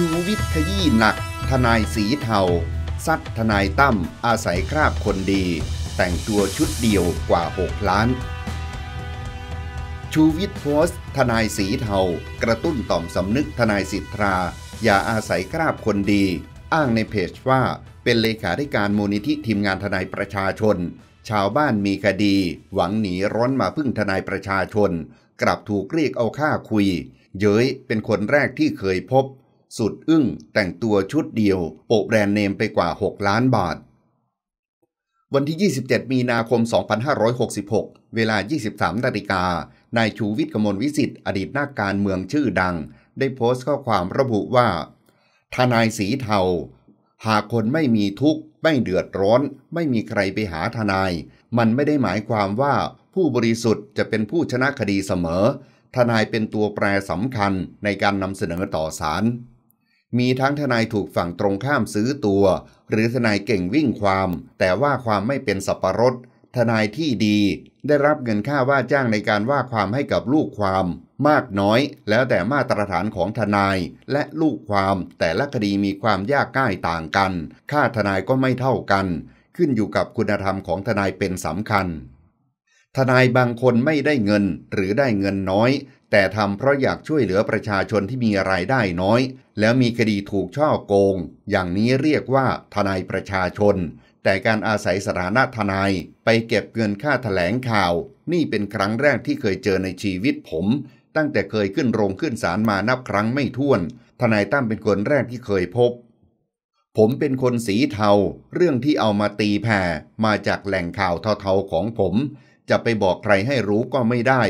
ชูวิทย์ขยี้หนัก ทนายสีเทาซัดทนายตั้มอาศัยคราบคนดี แต่งตัวชุดเดียวกว่า 6 ล้านชูวิทย์โพสต์ทนายสีเทากระตุ้นต่อมสำนึกทนายสิทธาอย่าอาศัยคราบคนดี อ้างในเพจว่าเป็นเลขาธิการมูลนิธิทีมงานทนายประชาชน ชาวบ้านมีคดี หวังหนีร้อนมาพึ่งทนายประชาชน กลับถูกเรียกเอาค่าคุยเย้ยเป็นคนแรกที่เคยพบสุดอึ้งแต่งตัวชุดเดียว โปะแบรนด์เนมไปกว่า 6 ล้านบาท วันที่ 27 มีนาคม 2566 เวลา 23นาฬิกานายชูวิทย์กมลวิสิติ์อดีตนักการเมืองชื่อดัง ได้โพสต์ข้อความระบุว่า ทนายสีเทาหากคนไม่มีทุกข์ ไม่เดือดร้อน ไม่มีใครไปหาทนาย มันไม่ได้หมายความว่าผู้บริสุทธิ์จะเป็นผู้ชนะคดีเสมอ ทนายเป็นตัวแปรสำคัญในการนำเสนอต่อศาลมีทั้งทนายถูกฝั่งตรงข้ามซื้อตัว หรือทนายเก่งวิ่งความ แต่ว่าความไม่เป็นสับประรด ทนายที่ดีได้รับเงินค่าว่าจ้างในการว่าความให้กับลูกความมากน้อย แล้วแต่มาตรฐานของทนายและลูกความแต่ละคดีมีความยากง่ายต่างกัน ค่าทนายก็ไม่เท่ากัน ขึ้นอยู่กับคุณธรรมของทนายเป็นสำคัญ ทนายบางคนไม่ได้เงินหรือได้เงินน้อยแต่ทำเพราะอยากช่วยเหลือประชาชนที่มีรายได้น้อย แล้วมีคดีถูกช่อโกง อย่างนี้เรียกว่าทนายประชาชน แต่การอาศัยสถานะทนายไปเก็บเงินค่าถแถลงข่าว นี่เป็นครั้งแรกที่เคยเจอในชีวิตผม ตั้งแต่เคยขึ้นโรงขึ้นศาลมานับครั้งไม่ถ้วน ทนายตั้มเป็นคนแรกที่เคยพบ ผมเป็นคนสีเทาเรื่องที่เอามาตีแผ่มาจากแหล่งข่าวเทาๆของผม จะไปบอกใครให้รู้ก็ไม่ได้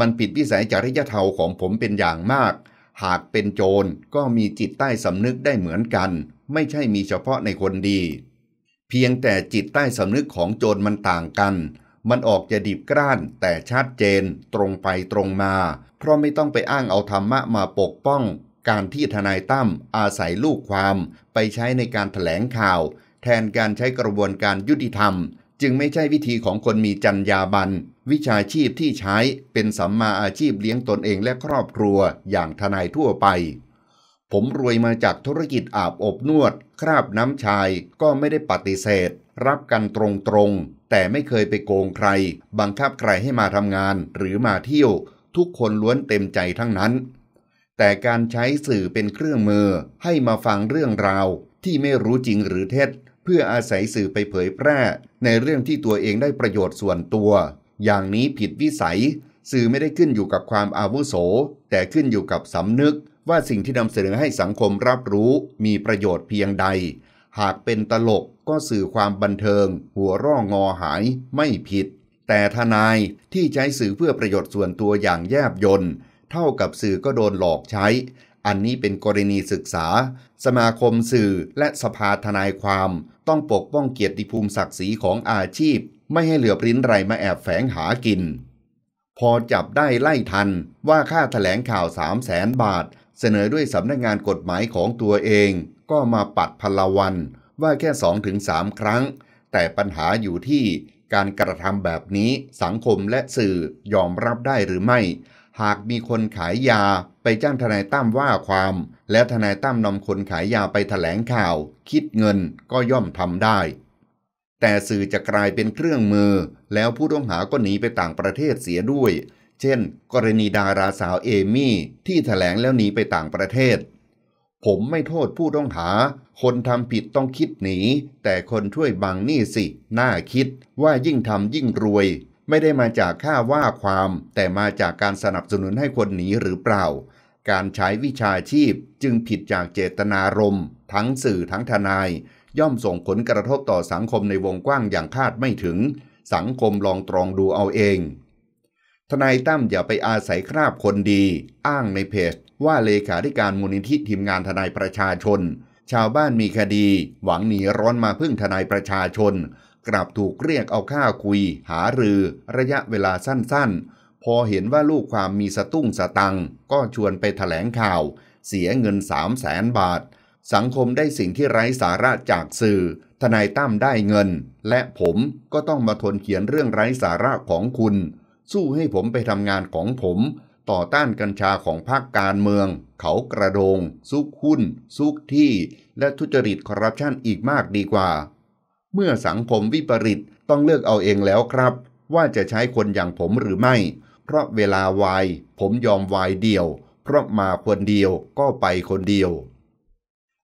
มันผิดวิสัยจริยธรรมของผมเป็นอย่างมาก หากเป็นโจรก็มีจิตใต้สำนึกได้เหมือนกัน ไม่ใช่มีเฉพาะในคนดี เพียงแต่จิตใต้สำนึกของโจรมันต่างกัน มันออกจะดิบกร้านแต่ชัดเจนตรงไปตรงมา เพราะไม่ต้องไปอ้างเอาธรรมะมาปกป้อง การที่ทนายตั้มอาศัยลูกความ ไปใช้ในการถแถลงข่าว แทนการใช้กระบวนการยุติธรรมจึงไม่ใช่วิธีของคนมีจรรยาบรรณวิชาชีพที่ใช้เป็นสัมมาอาชีพเลี้ยงตนเองและครอบครัวอย่างทนายทั่วไป ผมรวยมาจากธุรกิจอาบอบนวด คราบน้ำชายก็ไม่ได้ปฏิเสธ รับกันตรงตรง แต่ไม่เคยไปโกงใคร บังคับใครให้มาทำงาน หรือมาเที่ยว ทุกคนล้วนเต็มใจทั้งนั้น แต่การใช้สื่อเป็นเครื่องมือให้มาฟังเรื่องราว ที่ไม่รู้จริงหรือเท็จเพื่ออาศัยสื่อไปเผยแพร่ในเรื่องที่ตัวเองได้ประโยชน์ส่วนตัว อย่างนี้ผิดวิสัย สื่อไม่ได้ขึ้นอยู่กับความอาวุโส แต่ขึ้นอยู่กับสำนึกว่าสิ่งที่นำเสนอให้สังคมรับรู้มีประโยชน์เพียงใด หากเป็นตลกก็สื่อความบันเทิง หัวร่องงอหายไม่ผิด แต่ทนายที่ใช้สื่อเพื่อประโยชน์ส่วนตัวอย่างแยบยนเท่ากับสื่อก็โดนหลอกใช้อันนี้เป็นกรณีศึกษา สมาคมสื่อและสภาทนายความต้องปกป้องเกียรติภูมิศักดิ์ศรีของอาชีพ ไม่ให้เหลือปริ้นไรมาแอบแฝงหากิน พอจับได้ไล่ทันว่าค่าถแถลงข่าวสามแสนบาท เสนอด้วยสำนักงงานกฎหมายของตัวเอง ก็มาปัดพลวันว่าแค่สองถึงสามครั้ง แต่ปัญหาอยู่ที่การกระทำแบบนี้สังคมและสื่อยอมรับได้หรือไม่ หากมีคนขายยาไปจ้างทนายตั้มว่าความ แล้วทนายตั้มนำคนขายยาไปถแถลงข่าว คิดเงินก็ย่อมทำได้ แต่สื่อจะกลายเป็นเครื่องมือ แล้วผู้ต้องหาก็หนีไปต่างประเทศเสียด้วย เช่นกรณีดาราสาวเอมี่ที่ถแถลงแล้วหนีไปต่างประเทศ ผมไม่โทษผู้ต้องหา คนทำผิดต้องคิดหนีแต่คนช่วยบังนี่สิน่าคิดว่ายิ่งทำยิ่งรวย ไม่ได้มาจากค่าว่าความ แต่มาจากการสนับสนุนให้คนหนีหรือเปล่าการใช้วิชาชีพจึงผิดจากเจตนารมณ์ทั้งสื่อทั้งทนาย ย่อมส่งผลกระทบต่อสังคมในวงกว้างอย่างคาดไม่ถึง สังคมลองตรองดูเอาเอง ทนายตั้มอย่าไปอาศัยคราบคนดี อ้างในเพจ ว่าเลขาธิการมูลนิธิทีมงานทนายประชาชน ชาวบ้านมีคดี หวังหนีร้อนมาพึ่งทนายประชาชน กลับถูกเรียกเอาค่าคุย หารือ ระยะเวลาสั้นๆพอเห็นว่าลูกความมีสตุ้งสตังก็ชวนไปถแถลงข่าว เสียเงินสามแสนบาท สังคมได้สิ่งที่ไร้สาระจากสื่อทนายตั้มได้เงิน และผมก็ต้องมาทนเขียนเรื่องไร้สาระของคุณ สู้ให้ผมไปทำงานของผม ต่อต้านกัญชาของภาคการเมือง เขากระโดงซุกหุ้นซุกที่ และทุจริตคอร์รัปชันอีกมากดีกว่า เมื่อสังคมวิปริตต้องเลือกเอาเองแล้วครับ ว่าจะใช้คนอย่างผมหรือไม่เพราะเวลาวาย ผมยอมวายเดียว เพราะมาคนเดียวก็ไปคนเดียว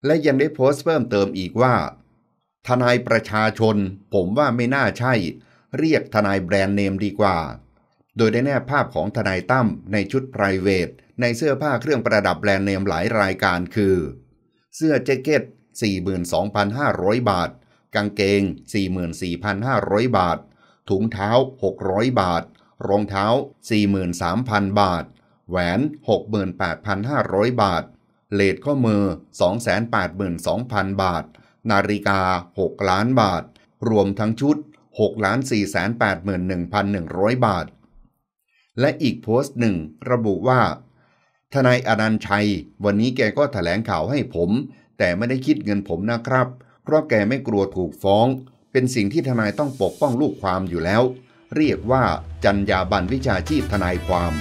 และยังได้โพสต์เพิ่มเติมอีกว่า ทนายประชาชน ผมว่าไม่น่าใช่ เรียกทนายแบรนด์เนมดีกว่า โดยได้แนบภาพของทนายตั้มในชุด p r i v a t ในเสื้อผ้าเครื่องประดับแบรนด์เนมหลายรายการคือ เสื้อแจ็คเก็ต 42,500 บาทกางเกง 44,500 บาท ถุงเท้า 600 บาทรองเท้า 43,000 บาท แหวน 68,500 บาท เลดข้อมือ282,000 บาท นาฬิกา 6 ล้านบาท รวมทั้งชุด 6,481,100 บาท และอีกโพสต์หนึ่งระบุว่า ทนายอนันชัย วันนี้แกก็ถแถลงข่าวให้ผม แต่ไม่ได้คิดเงินผมนะครับ เพราะแกไม่กลัวถูกฟ้อง เป็นสิ่งที่ทนายต้องปกป้องลูกความอยู่แล้วเรียกว่าจรรยาบรรณวิชาชีพทนายความ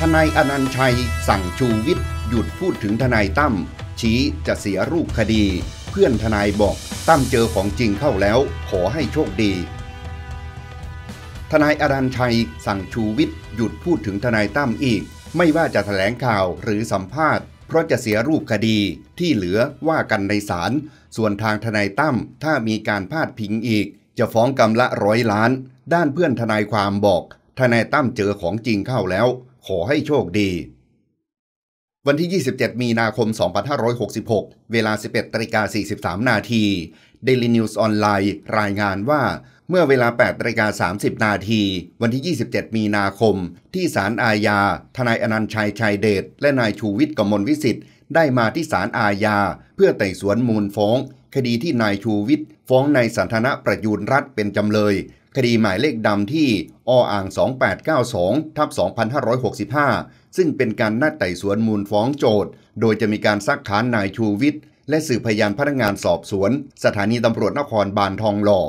ทนายอนันชัยสั่งชูวิทย์หยุดพูดถึงทนายตั้มชี้จะเสียรูปคดี เพื่อนทนายบอกตั้มเจอของจริงเข้าแล้ว ขอให้โชคดี ทนายอนันชัย สั่งชูวิทย์หยุดพูดถึงทนายตั้มอีก ไม่ว่าจะแถลงข่าวหรือสัมภาษณ์ เพราะจะเสียรูปคดีที่เหลือว่ากันในศาล ส่วนทางทนายตั้มถ้ามีการพาดพิงอีกจะฟ้องกำละร้อยล้าน ด้านเพื่อนทนายความบอก ทนายตั้มเจอของจริงเข้าแล้ว ขอให้โชคดี วันที่ 27 มีนาคม 2566 เวลา 11ตริกา43นาที Daily News ออนไลน์รายงานว่า เมื่อเวลา8ิกา30นาที วันที่ 27 มีนาคม ที่ศาลอาญา ทนายอนันชัยชัยเดชและนายชูวิทย์กมลวิสิทธิ์ได้มาที่ศาลอาญา เพื่อไต่สวนมูลฟ้อง คดีที่นายชูวิทย์ฟ้องในสันทนะประยูนรัฐเป็นจำเลย คดีหมายเลขดำที่ออ่าง 2892ทับ2565 ซึ่งเป็นการนัดไต่สวนมูลฟ้องโจทโดยจะมีการซักค้านนายชูวิทย์และสื่อพยานพนักงานสอบสวน สถานีตำรวจนครบาลทองหล่อ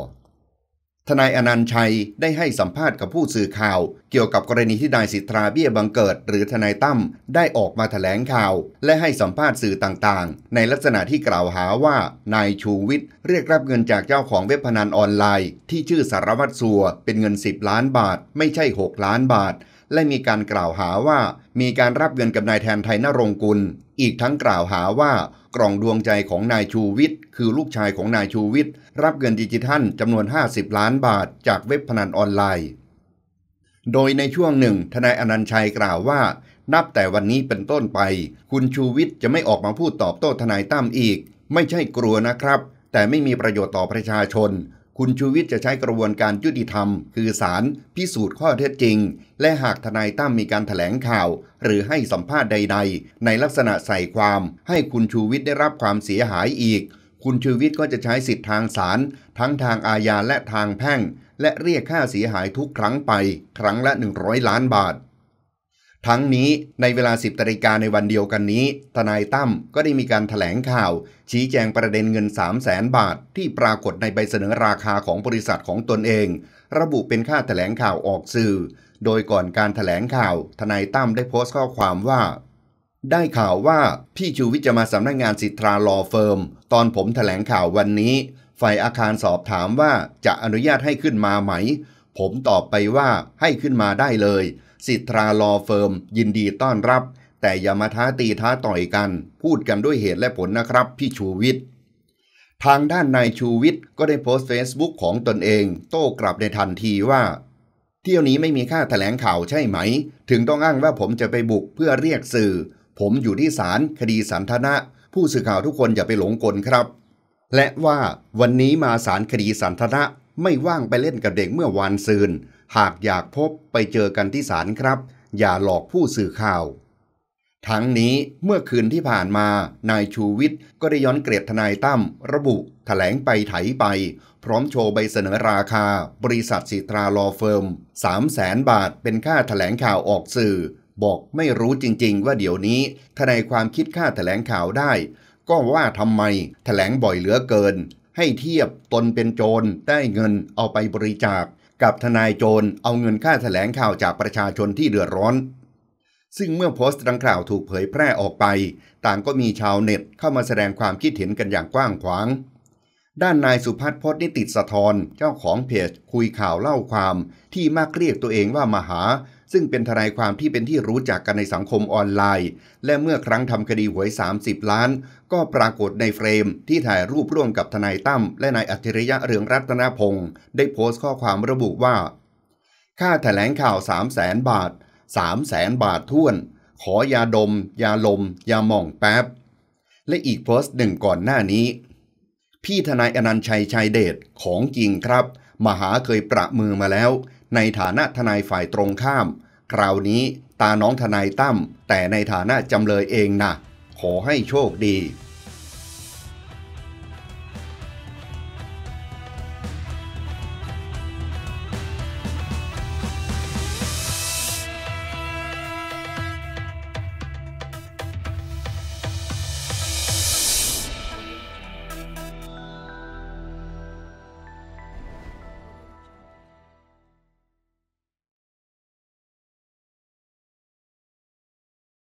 ทนายอนันชัยได้ให้สัมภาษณ์กับผู้สื่อข่าว เกี่ยวกับกรณีที่นายสิทธาเบี้ยบังเกิด หรือทนายตั้มได้ออกมาถแถลงข่าว และให้สัมภาษณ์สื่อต่างๆ ในลักษณะที่กล่าวหาว่านายชูวิทย์เรียกรับเงินจากเจ้าของเว็บพนันออนไลน์ ที่ชื่อสารวัตรสัวเป็นเงิน 10 ล้านบาทไม่ใช่ 6 ล้านบาทและมีการกล่าวหาว่ามีการรับเงินกับนายแทนไทยนรงคุล อีกทั้งกล่าวหาว่ากล่องดวงใจของนายชูวิทย์คือลูกชายของนายชูวิทย์รับเงินดิจิทัลจำนวน 50 ล้านบาทจากเว็บพนัน ออนไลน์ โดยในช่วงหนึ่ง ทนายอนันชัยกล่าวว่า นับแต่วันนี้เป็นต้นไป คุณชูวิทย์จะไม่ออกมาพูดตอบโต้ทนายตั้มอีก ไม่ใช่กลัวนะครับ แต่ไม่มีประโยชน์ต่อประชาชนคุณชูวิทย์จะใช้กระบวนการยุติธรรม คือศาลพิสูจน์ข้อเท็จจริง และหากทนายตั้มมีการถแถลงข่าว หรือให้สัมภาษณ์ใด ๆ ในลักษณะใส่ความให้คุณชูวิทย์ได้รับความเสียหายอีก คุณชูวิทย์ก็จะใช้สิทธิทางศาลทั้งทางอาญาและทางแพ่งและเรียกค่าเสียหายทุกครั้งไป ครั้งละ 100 ล้านบาททั้งนี้ในเวลา 10ตริกาในวันเดียวกันนี้ ทนายตั้มก็ได้มีการถแถลงข่าว ชี้แจงประเด็นเงิน 3 0 0แสนบาท ที่ปรากฏในใบเสนอราคาของบริษัทของตนเอง ระบุเป็นค่าถแถลงข่าวออกสื่อ โดยก่อนการถแถลงข่าว ทนายตั้มได้โพสต์ข้อความว่า ได้ข่าวว่าพี่ชูวิทย์จะมาสำนักงงานสิทธาลอเฟิร์มตอนผมถแถลงข่าววันนี้ฝ่ายอาคารสอบถามว่าจะอนุญาตให้ขึ้นมาไหม ผมตอบไปว่าให้ขึ้นมาได้เลยสิทราลอเฟิร์ม ยินดีต้อนรับ แต่อย่ามาท้าตีท้าต่อยกัน พูดกันด้วยเหตุและผลนะครับ พี่ชูวิทย์ทางด้านนายชูวิทย์ก็ได้โพสต์เฟซบุ๊กของตนเอง โต้กลับในทันทีว่า เที่ยวนี้ไม่มีค่าถแถลงข่าวใช่ไหม ถึงต้องอ้างว่าผมจะไปบุกเพื่อเรียกสื่อ ผมอยู่ที่ศาลคดีสันทนะ ผู้สื่อข่าวทุกคนอย่าไปหลงกลครับ และว่าวันนี้มาศาลคดีสันทนะ ไม่ว่างไปเล่นกับเด็กเมื่อวานซืนหากอยากพบไปเจอกันที่ศาลครับ อย่าหลอกผู้สื่อข่าว ทั้งนี้เมื่อคืนที่ผ่านมา นายชูวิทย์ก็ได้ย้อนเกลียดทนายตั้มระบุถแถลงไปไถไป พร้อมโชว์ใบเสนอราคา บริษัทสิตราลอเฟิร์ม3 0 0แสนบาทเป็นค่าถแถลงข่าวออกสื่อ บอกไม่รู้จริงๆว่าเดี๋ยวนี้ทนายความคิดค่าถแถลงข่าวได้ ก็ว่าทำไมถแถลงบ่อยเหลือเกิน ให้เทียบตนเป็นโจรได้เงิน เอาไปบริจาคกับทนายโจรเอาเงินค่าแถลงข่าวจากประชาชนที่เดือดร้อน ซึ่งเมื่อโพสต์ดังกล่าวถูกเผยแพร่ออกไป ต่างก็มีชาวเน็ตเข้ามาแสดงความคิดเห็นกันอย่างกว้างขวาง ด้านนายสุพัฒน์พจนิติสะทรเจ้าของเพจคุยข่าวเล่าความที่มากเรียกตัวเองว่ามหาซึ่งเป็นทนายความที่เป็นที่รู้จักกันในสังคมออนไลน์ และเมื่อครั้งทำคดีหวย 30 ล้าน ก็ปรากฏในเฟรมที่ถ่ายรูปร่วมกับทนายตั้มและนายอัจฉริยะเรืองรัตนพงศ์ได้โพสต์ข้อความระบุว่า ค่าแถลงข่าว 3 0 0แสนบาท 3 0 0แสนบาททุวน ขอยาดม ยาลม ยาหม่องแป๊บ และอีกโพสต์หนึ่งก่อนหน้านี้พี่ทนายอนันชัยชัยเดชของจริงครับมหาเคยประมือมาแล้วในฐานะทนายฝ่ายตรงข้าม คราวนี้ตาน้องทนายตั้มแต่ในฐานะจำเลยเองนะขอให้โชคดี